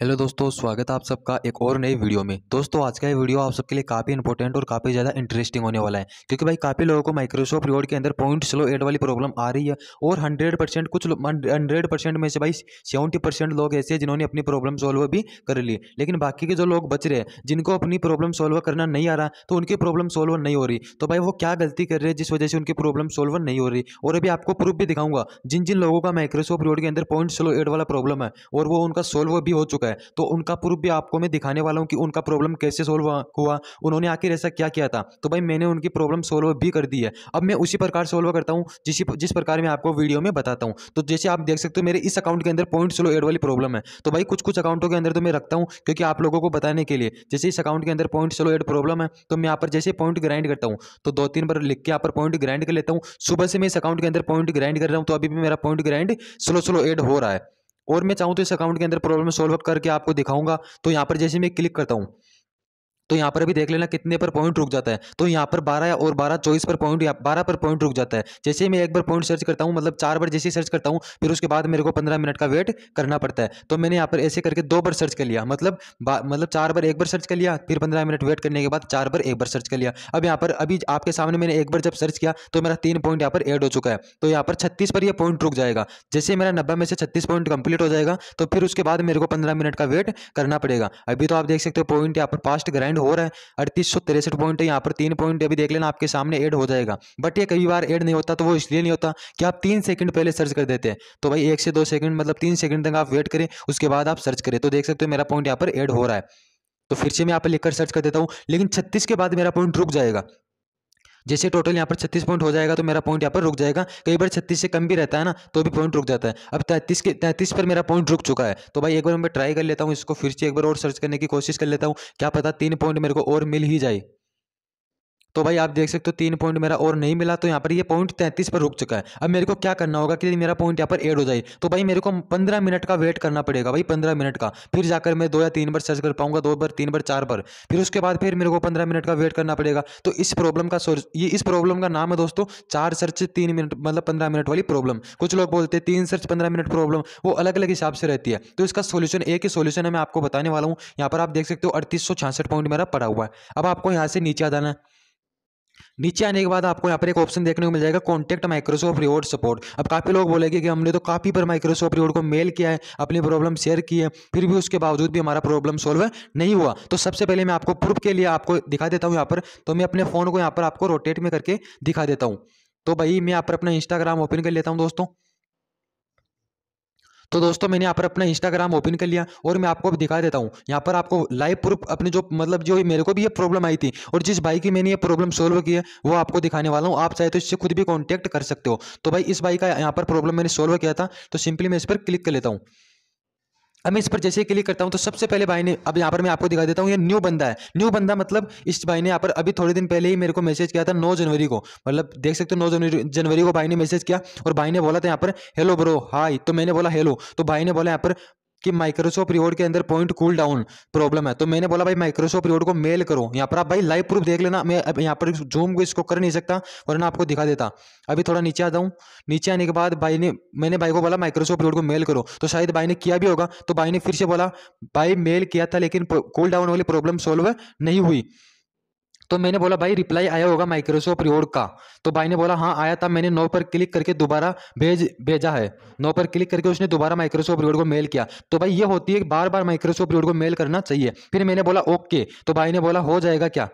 hello दोस्तों स्वागत है आप सबका एक और नई वीडियो में दोस्तों आज का ये वीडियो आप सबके लिए काफ़ी इंपॉर्टेंट और काफ़ी ज़्यादा इंटरेस्टिंग होने वाला है क्योंकि भाई काफ़ी लोगों को माइक्रोसॉफ्ट रिवॉर्ड के अंदर पॉइंट स्लो एड वाली प्रॉब्लम आ रही है और हंड्रेड परसेंट कुछ हंड्रेड परसेंट में से भाई सेवेंटी परसेंट लोग ऐसे हैं जिन्होंने अपनी प्रॉब्लम सॉल्व भी कर ली लेकिन बाकी के जो लोग बच रहे हैं जिनको अपनी प्रॉब्लम सॉल्व करना नहीं आ रहा तो उनकी प्रॉब्लम सॉल्व नहीं हो रही तो भाई वो क्या गलती कर रहे हैं जिस वजह से उनकी प्रॉब्लम सॉल्व नहीं हो रही और अभी आपको प्रूफ भी दिखाऊंगा जिन जिन लोगों का माइक्रोसॉफ्ट रिवॉर्ड के अंदर पॉइंट स्लो एड वाला प्रॉब्लम है और वो उनका सोल्व भी हो चुका है है तो उनका प्रूफ भी आपको मैं दिखाने वाला हूँ कि उनका प्रॉब्लम कैसे सोल्व हुआ उन्होंने आखिर ऐसा क्या किया था तो भाई मैंने उनकी प्रॉब्लम सोल्व भी कर दी है अब मैं उसी प्रकार सोल्व करता हूँ जिस जिस प्रकार मैं आपको वीडियो में बताता हूँ तो जैसे आप देख सकते हो मेरे इस अकाउंट के अंदर पॉइंट स्लो एड वाली प्रॉब्लम है तो भाई कुछ कुछ अकाउंटों के अंदर तो मैं रखता हूँ क्योंकि आप लोगों को बताने के लिए जैसे इस अकाउंट के अंदर पॉइंट स्लो एड प्रॉब्लम है तो मैं यहाँ पर जैसे पॉइंट ग्राइंड करता हूँ तो दो तीन बार लिख के यहाँ पर पॉइंट ग्राइंड कर लेता हूँ सुबह से मैं इस अकाउंट के अंदर पॉइंट ग्राइंड कर रहा हूँ तो अभी भी मेरा point grind slow slowed हो रहा है और मैं चाहूँ तो इस अकाउंट के अंदर प्रॉब्लम सॉल्व करके आपको दिखाऊंगा तो यहाँ पर जैसे मैं क्लिक करता हूँ तो यहाँ पर भी देख लेना कितने पर पॉइंट रुक जाता है तो यहाँ पर बारह और बारह चौबीस पर पॉइंट बारह पर पॉइंट रुक जाता है जैसे ही मैं एक बार पॉइंट सर्च करता हूँ मतलब चार बार जैसे सर्च करता हूँ फिर उसके बाद मेरे को पंद्रह मिनट का वेट करना पड़ता है तो मैंने यहाँ पर ऐसे करके दो बार सर्च कर लिया मतलब मतलब चार बार एक बार सर्च कर लिया फिर पंद्रह मिनट वेट करने के बाद चार बार एक बार सर्च कर लिया अब यहाँ पर अभी आपके सामने मैंने एक बार जब सर्च किया तो मेरा तीन पॉइंट यहाँ पर एड हो चुका है तो यहाँ पर छत्तीस पर यह पॉइंट रुक जाएगा जैसे मेरा नब्बे में से छत्तीस पॉइंट कंप्लीट हो जाएगा तो फिर उसके बाद मेरे को पंद्रह मिनट का वेट करना पड़ेगा अभी तो आप देख सकते हो पॉइंट यहाँ पर फास्ट ग्राइंड एड हो रहा है अड़तीस सौ तिरसठ पॉइंट है यहाँ पर तीन पॉइंट अभी देख लेना आपके सामने एड हो जाएगा बट ये कई बार एड नहीं होता तो वो इसलिए नहीं होता कि आप तीन सेकंड पहले सर्च कर देते हैं तो भाई एक से दो सेकंड मतलब तीन सेकंड तक आप वेट करें उसके बाद आप सर्च करें तो देख सकते हो मेरा पॉइंट यहाँ पर एड हो रहा है तो फिर से मैं यहाँ पर लिखकर सर्च कर देता हूँ लेकिन छत्तीस के बाद मेरा पॉइंट रुक जाएगा जैसे टोटल यहाँ पर छत्तीस पॉइंट हो जाएगा तो मेरा पॉइंट यहाँ पर रुक जाएगा कई बार छत्तीस से कम भी रहता है ना तो भी पॉइंट रुक जाता है अब तैंतीस के तैतीस पर मेरा पॉइंट रुक चुका है तो भाई एक बार मैं ट्राई कर लेता हूँ इसको फिर से एक बार और सर्च करने की कोशिश कर लेता हूँ क्या पता तीन पॉइंट मेरे को और मिल ही जाए तो भाई आप देख सकते हो तीन पॉइंट मेरा और नहीं मिला तो यहाँ पर ये पॉइंट तैंतीस पर रुक चुका है अब मेरे को क्या करना होगा कि मेरा पॉइंट यहाँ पर एड हो जाए तो भाई मेरे को पंद्रह मिनट का वेट करना पड़ेगा भाई पंद्रह मिनट का फिर जाकर मैं दो या तीन बार सर्च कर पाऊंगा दो बार तीन बार चार बार फिर उसके बाद फिर मेरे को पंद्रह मिनट का वेट करना पड़ेगा तो इस प्रॉब्लम का सोर्स ये इस प्रॉब्लम का नाम है दोस्तों चार सर्च तीन मिनट मतलब पंद्रह मिनट वाली प्रॉब्लम कुछ लोग बोलते हैं तीन सर्च पंद्रह मिनट प्रॉब्लम वो अलग अलग हिसाब से रहती है तो इसका सोल्यूशन एक ही सोल्यूशन है मैं आपको बताने वाला हूँ यहाँ पर आप देख सकते हो अड़तीस पॉइंट मेरा पड़ा हुआ है अब आपको यहाँ से नीचे आ जाना है नीचे आने के बाद आपको यहाँ पर एक ऑप्शन देखने को मिल जाएगा कॉन्टैक्ट माइक्रोसॉफ्ट रिवॉर्ड सपोर्ट अब काफ़ी लोग बोलेंगे कि हमने तो काफ़ी पर माइक्रोसॉफ्ट रिवॉर्ड को मेल किया है अपनी प्रॉब्लम शेयर की है फिर भी उसके बावजूद भी हमारा प्रॉब्लम सॉल्व नहीं हुआ तो सबसे पहले मैं आपको प्रूफ के लिए आपको दिखा देता हूँ यहाँ पर तो मैं अपने फ़ोन को यहाँ पर आपको रोटेट में करके दिखा देता हूँ तो भाई मैं यहाँ पर अपना इंस्टाग्राम ओपन कर लेता हूँ दोस्तों तो दोस्तों मैंने यहाँ पर अपना इंस्टाग्राम ओपन कर लिया और मैं आपको दिखा देता हूँ यहाँ पर आपको लाइव प्रूफ अपने जो मतलब जो मेरे को भी ये प्रॉब्लम आई थी और जिस भाई की मैंने ये प्रॉब्लम सोल्व की है वो आपको दिखाने वाला हूँ आप चाहे तो इससे खुद भी कॉन्टैक्ट कर सकते हो तो भाई इस भाई का यहाँ पर प्रॉब्लम मैंने सोल्व किया था तो सिंपली मैं इस पर क्लिक कर लेता हूँ मैं इस पर जैसे क्लिक करता हूँ तो सबसे पहले भाई ने अब यहाँ पर मैं आपको दिखा देता हूँ ये न्यू बंदा है न्यू बंदा मतलब इस भाई ने यहाँ पर अभी थोड़े दिन पहले ही मेरे को मैसेज किया था नौ जनवरी को मतलब देख सकते हो नौ जनवरी जनवरी को भाई ने मैसेज किया और भाई ने बोला था यहाँ पर हेलो ब्रो हाई तो मैंने बोला हेलो तो भाई ने बोला यहाँ पर कि माइक्रोसॉफ्ट रिवॉर्ड के अंदर पॉइंट कूल डाउन प्रॉब्लम है तो मैंने बोला भाई माइक्रोसॉफ्ट रिवॉर्ड को मेल करो यहाँ पर आप भाई लाइव प्रूफ देख लेना मैं यहाँ पर जूम को इसको कर नहीं सकता वरना आपको दिखा देता अभी थोड़ा नीचे आता हूँ नीचे आने के बाद भाई ने मैंने भाई को बोला माइक्रोसॉफ्ट रिवॉर्ड को मेल करो तो शायद भाई ने किया भी होगा तो भाई ने फिर से बोला भाई मेल किया था लेकिन कूल डाउन वाली प्रॉब्लम सॉल्व नहीं हुई तो मैंने बोला भाई रिप्लाई आया होगा माइक्रोसॉफ्ट रिवॉर्ड का तो भाई ने बोला हाँ आया था मैंने नो पर क्लिक करके दोबारा भेज भेजा है नो पर क्लिक करके उसने दोबारा माइक्रोसॉफ्ट रिवॉर्ड को मेल किया तो भाई ये होती है बार बार माइक्रोसॉफ्ट रिवॉर्ड को मेल करना चाहिए फिर मैंने बोला ओके तो भाई ने बोला हो जाएगा क्या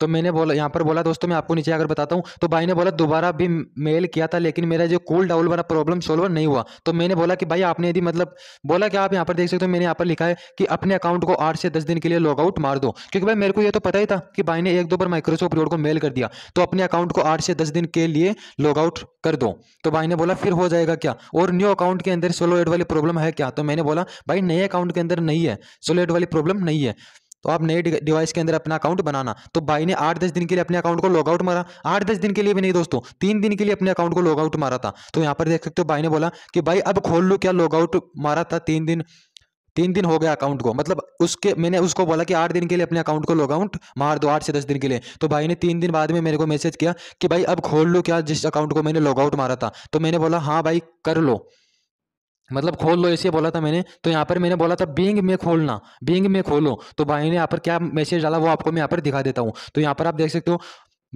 तो मैंने बोला यहाँ पर बोला दोस्तों मैं आपको नीचे आकर बताता हूँ तो भाई ने बोला दोबारा भी मेल किया था लेकिन मेरा जो कूल डाउल वाला प्रॉब्लम सोल्वर नहीं हुआ तो मैंने बोला कि भाई आपने यदि मतलब बोला कि आप यहाँ पर देख सकते हो मैंने यहाँ पर लिखा है कि अपने अकाउंट को आठ से दस दिन के लिए लॉग आउट मार दो क्योंकि भाई मेरे को ये तो पता ही था कि भाई ने एक दो बार माइक्रोसॉफ्ट रोड को मेल कर दिया तो अपने अकाउंट को आठ से दस दिन के लिए लॉग आउट कर दो तो भाई ने बोला फिर हो जाएगा क्या और न्यू अकाउंट के अंदर सोलो एड वाली प्रॉब्लम है क्या तो मैंने बोला भाई नए अकाउंट के अंदर नहीं है सोलो एड वाली प्रॉब्लम नहीं है तो आप नए डिवाइस के अंदर अपना अकाउंट बनाना तो भाई ने आठ दस दिन के लिए अपने अकाउंट को लॉगआउट मारा आठ दस दिन के लिए भी नहीं दोस्तों तीन दिन के लिए अपने अकाउंट को लॉगआउट मारा था तो यहाँ पर देख सकते हो भाई ने बोला कि भाई अब खोल लो क्या लॉगआउट मारा था तीन दिन तीन दिन हो गया अकाउंट को मतलब उसके मैंने उसको बोला कि आठ दिन के लिए अपने अकाउंट को लॉगआउट मार दो आठ से दस दिन के लिए तो भाई ने तीन दिन बाद में मेरे को मैसेज किया कि भाई अब खोल लो क्या जिस अकाउंट को मैंने लॉगआउट मारा था तो मैंने बोला हाँ भाई कर लो मतलब खोल लो ऐसे बोला था मैंने तो यहाँ पर मैंने बोला था बींग में खोलना बींग में खोलो तो भाई ने यहाँ पर क्या मैसेज डाला वो आपको मैं यहाँ पर दिखा देता हूँ तो यहाँ पर आप देख सकते हो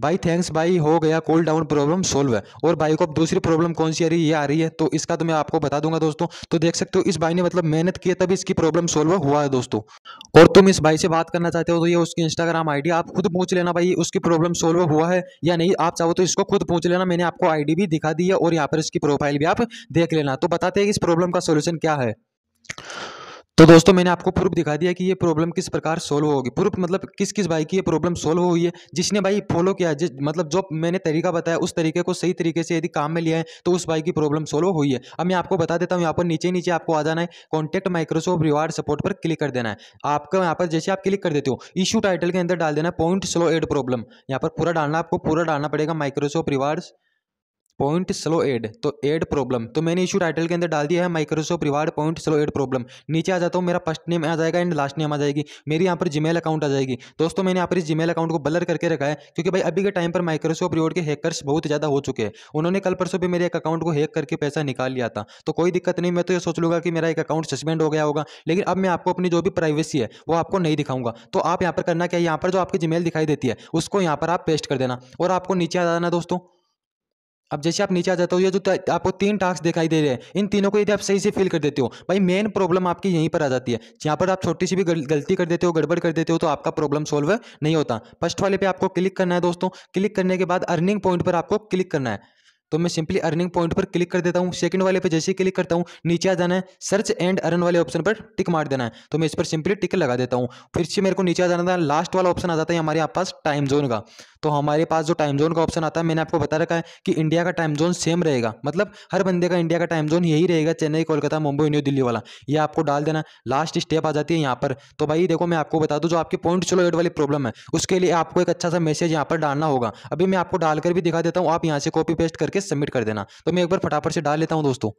भाई थैंक्स भाई हो गया कोल डाउन प्रॉब्लम सोल्व है और भाई को अब दूसरी प्रॉब्लम कौन सी आ रही है ये आ रही है तो इसका तो मैं आपको बता दूंगा दोस्तों तो देख सकते हो इस भाई ने मतलब मेहनत की है तभी इसकी प्रॉब्लम सोल्व हुआ है दोस्तों और तुम इस भाई से बात करना चाहते हो तो ये उसकी इंस्टाग्राम आईडी आप खुद पूछ लेना भाई उसकी प्रॉब्लम सोल्व हुआ है या नहीं आप चाहो तो इसको खुद पूछ लेना मैंने आपको आईडी भी दिखा दी है और यहाँ पर इसकी प्रोफाइल भी आप देख लेना तो बताते हैं कि इस प्रॉब्लम का सोल्यूशन क्या है तो दोस्तों मैंने आपको प्रूफ दिखा दिया कि ये प्रॉब्लम किस प्रकार सोल्व होगी प्रूफ मतलब किस किस भाई की ये प्रॉब्लम सोल्व हुई है जिसने भाई फॉलो किया जिस मतलब जो मैंने तरीका बताया उस तरीके को सही तरीके से यदि काम में लिया है तो उस भाई की प्रॉब्लम सोल्व हुई है अब मैं आपको बता देता हूँ यहाँ पर नीचे नीचे आपको आ जाना है कॉन्टैक्ट माइक्रोसॉफ्ट रिवार्ड सपोर्ट पर क्लिक कर देना है आपको यहाँ पर जैसे आप क्लिक कर देते हो इशू टाइटल के अंदर डाल देना पॉइंट स्लो एड प्रॉब्लम यहाँ पर पूरा डालना आपको पूरा डालना पड़ेगा Microsoft rewards point slowed तो एड प्रॉब्लम तो मैंने इशू टाइटल के अंदर डाल दिया है Microsoft reward point slowed problem नीचे आ जाता हूँ मेरा फर्स्ट नेम आ जाएगा एंड लास्ट नेम आ जाएगी मेरी यहाँ पर जीमेल अकाउंट आ जाएगी दोस्तों मैंने यहाँ पर इस जीमेल अकाउंट को बलर करके रखा है क्योंकि भाई अभी के टाइम पर माइक्रोसॉफ्ट रिवॉर्ड के हैकर्स बहुत ज़्यादा हो चुके हैं उन्होंने कल परसों भी मेरे एक अकाउंट को हैक करके पैसा निकाल लिया था तो कोई दिक्कत नहीं मैं तो ये सोच लूँगा कि मेरा एक अकाउंट सस्पेंड हो गया होगा लेकिन अब मैं आपको अपनी जो भी प्राइवेसी है वो आपको नहीं दिखाऊंगा तो आप यहाँ पर करना क्या है यहाँ पर जो आपकी जीमेल दिखाई देती है उसको यहाँ पर आप पेस्ट कर देना और आपको नीचे आ जाना दोस्तों अब जैसे आप नीचे आ जाते हो ये जो तो आपको तीन टास्क दिखाई दे रहे हैं इन तीनों को यदि आप सही से फिल कर देते हो भाई मेन प्रॉब्लम आपकी यहीं पर आ जाती है जहाँ पर आप छोटी सी भी गलती कर देते हो गड़बड़ कर देते हो तो आपका प्रॉब्लम सॉल्व नहीं होता फर्स्ट वाले पे आपको क्लिक करना है दोस्तों क्लिक करने के बाद अर्निंग पॉइंट पर आपको क्लिक करना है तो मैं सिंपली अर्निंग पॉइंट पर क्लिक कर देता हूँ सेकंड वाले पे जैसे ही क्लिक करता हूँ नीचे आ जाना है सर्च एंड अर्न वाले ऑप्शन पर टिक मार देना है तो मैं इस पर सिंपली टिक लगा देता हूँ फिर से मेरे को नीचे आ जाना था लास्ट वाला ऑप्शन आ जाता है हमारे यहाँ पास टाइम जोन का तो हमारे पास जो टाइम जोन का ऑप्शन आता है मैंने आपको बता रखा है कि इंडिया का टाइम जोन सेम रहेगा मतलब हर बंदे का इंडिया का टाइम जोन यही रहेगा चेन्नई कोलकाता मुंबई न्यू दिल्ली वाला ये आपको डाल देना लास्ट स्टेप आ जाती है यहाँ पर तो भाई देखो मैं आपको बता दूँ जो आपके पॉइंट चलो एड वाली प्रॉब्लम है उसके लिए आपको एक अच्छा सा मैसेज यहाँ पर डालना होगा अभी मैं आपको डालकर भी दिखा देता हूँ आप यहाँ से कॉपी पेस्ट करके सबमिट कर देना तो मैं एक बार फटाफट से डाल लेता हूँ दोस्तों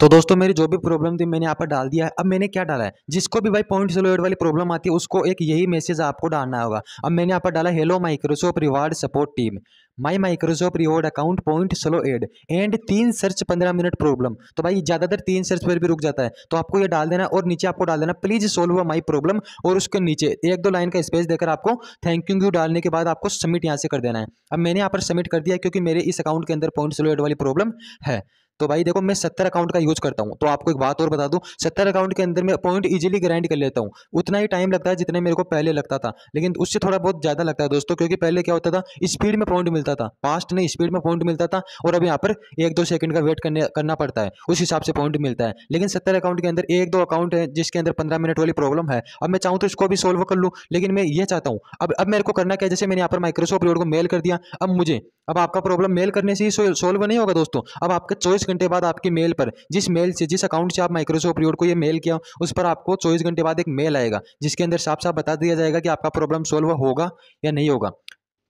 तो दोस्तों मेरी जो भी प्रॉब्लम थी मैंने यहाँ पर डाल दिया है अब मैंने क्या डाला है जिसको भी भाई पॉइंट सिलोएड वाली प्रॉब्लम आती है उसको एक यही मैसेज आपको डालना होगा अब मैंने यहाँ पर डाला hello Microsoft reward support team my Microsoft reward account point slowed and तीन सर्च पंद्रह मिनट प्रॉब्लम तो भाई ज़्यादातर तीन सर्च पर भी रुक जाता है तो आपको ये डाल देना और नीचे आपको डाल देना प्लीज सोल्व माई प्रॉब्लम और उसके नीचे एक दो लाइन का स्पेस देकर आपको थैंक यू यू डालने के बाद आपको सबमिट यहाँ से कर देना है अब मैंने यहाँ पर सबमिट कर दिया क्योंकि मेरे इस अकाउंट के अंदर पॉइंट सलो एड वाली प्रॉब्लम है तो भाई देखो मैं सत्तर अकाउंट का यूज़ करता हूँ तो आपको एक बात और बता दूँ सत्तर अकाउंट के अंदर मैं पॉइंट इजिली ग्राइंड कर लेता हूँ उतना ही टाइम लगता है जितने मेरे को पहले लगता था लेकिन उससे थोड़ा बहुत ज़्यादा लगता है दोस्तों क्योंकि पहले क्या होता था स्पीड में पॉइंट मिलता था फास्ट नहीं स्पीड में पॉइंट मिलता था और अब यहाँ पर एक दो सेकंड का वेट करना पड़ता है उस हिसाब से पॉइंट मिलता है लेकिन सत्तर अकाउंट के अंदर एक दो अकाउंट है जिसके अंदर पंद्रह मिनट वाली प्रॉब्लम है अब मैं चाहूँ तो इसको भी सोल्व कर लूँ लेकिन मैं ये चाहता हूँ अब अब मेरे को करना क्या जैसे मैंने यहाँ पर माइक्रोसॉफ्ट लोड को मेल कर दिया अब मुझे अब आपका प्रॉब्लम मेल करने से ही सोल्व नहीं होगा दोस्तों अब आपके चौबीस घंटे बाद आपके मेल पर जिस मेल से जिस अकाउंट से आप माइक्रोसॉफ्ट रिवॉर्ड को ये मेल किया उस पर आपको चौबीस घंटे बाद एक मेल आएगा जिसके अंदर साफ साफ बता दिया जाएगा कि आपका प्रॉब्लम सॉल्व होगा या नहीं होगा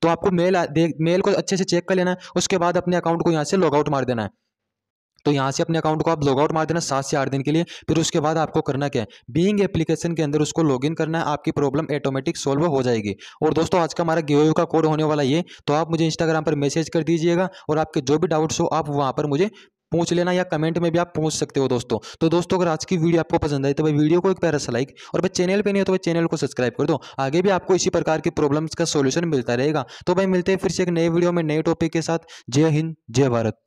तो आपको मेल मेल को अच्छे से चेक कर लेना है उसके बाद अपने अकाउंट को यहाँ से लॉगआउट मार देना है तो यहाँ से अपने अकाउंट को आप लॉगआउट मार देना सात से आठ दिन के लिए फिर उसके बाद आपको करना क्या है बीइंग एप्लीकेशन के अंदर उसको लॉगिन करना है आपकी प्रॉब्लम ऑटोमेटिक सॉल्व हो जाएगी और दोस्तों आज का हमारा गिवे का कोड होने वाला ये तो आप मुझे इंस्टाग्राम पर मैसेज कर दीजिएगा और आपके जो भी डाउट्स हो आप वहाँ पर मुझे पूछ लेना या कमेंट में भी आप पूछ सकते हो दोस्तों तो दोस्तों अगर आज की वीडियो आपको पसंद आई तो भाई वीडियो को एक पैरा सा लाइक और भाई चैनल पे नहीं हो तो भाई चैनल को सब्सक्राइब कर दो आगे भी आपको इसी प्रकार की प्रॉब्लम्स का सोल्यूशन मिलता रहेगा तो भाई मिलते हैं फिर से एक नए वीडियो में नए टॉपिक के साथ जय हिंद जय भारत